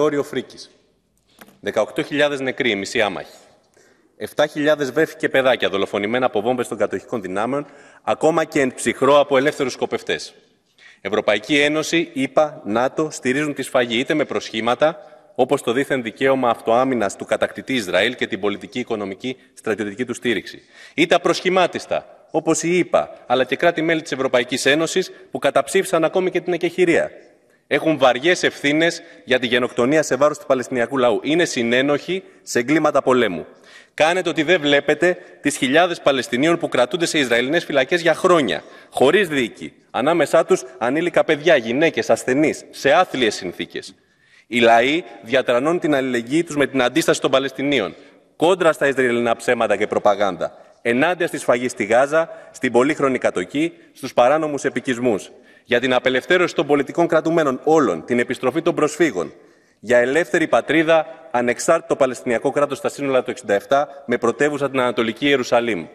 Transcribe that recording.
όριο 18.000 νεκροί, μισή άμαχη, 7.000 βέφη και παιδάκια δολοφονημένα από βόμβες των κατοχικών δυνάμεων, ακόμα και εν ψυχρό από ελεύθερους σκοπευτές. Ευρωπαϊκή Ένωση, ΗΠΑ, ΝΑΤΟ στηρίζουν τη σφαγή είτε με προσχήματα, όπως το δίθεν δικαίωμα αυτοάμυνας του κατακτητή Ισραήλ και την πολιτική, οικονομική, στρατιωτική του στήριξη, είτε απροσχημάτιστα, όπως η ΗΠΑ, αλλά και κράτη-μέλη της Ευρωπαϊκής Ένωσης που καταψήφισαν ακόμη και την εκεχηρία έχουν βαριές ευθύνες για τη γενοκτονία σε βάρος του Παλαιστινιακού λαού. Είναι συνένοχοι σε εγκλήματα πολέμου. Κάνετε ότι δεν βλέπετε τις χιλιάδες Παλαιστινίων που κρατούνται σε Ισραηλινές φυλακές για χρόνια, χωρίς δίκη, ανάμεσά τους ανήλικα παιδιά, γυναίκες, ασθενείς, σε άθλιες συνθήκες. Οι λαοί διατρανώνουν την αλληλεγγύη τους με την αντίσταση των Παλαιστινίων, κόντρα στα Ισραηλινά ψέματα και προπαγάνδα, ενάντια στη σφαγή στη Γάζα, στην πολύχρονη κατοχή, στους παράνομους επικισμούς για την απελευθέρωση των πολιτικών κρατουμένων όλων, την επιστροφή των προσφύγων, για ελεύθερη πατρίδα, ανεξάρτητο Παλαιστινιακό κράτος στα σύνολα του 67 με πρωτεύουσα την Ανατολική Ιερουσαλήμ.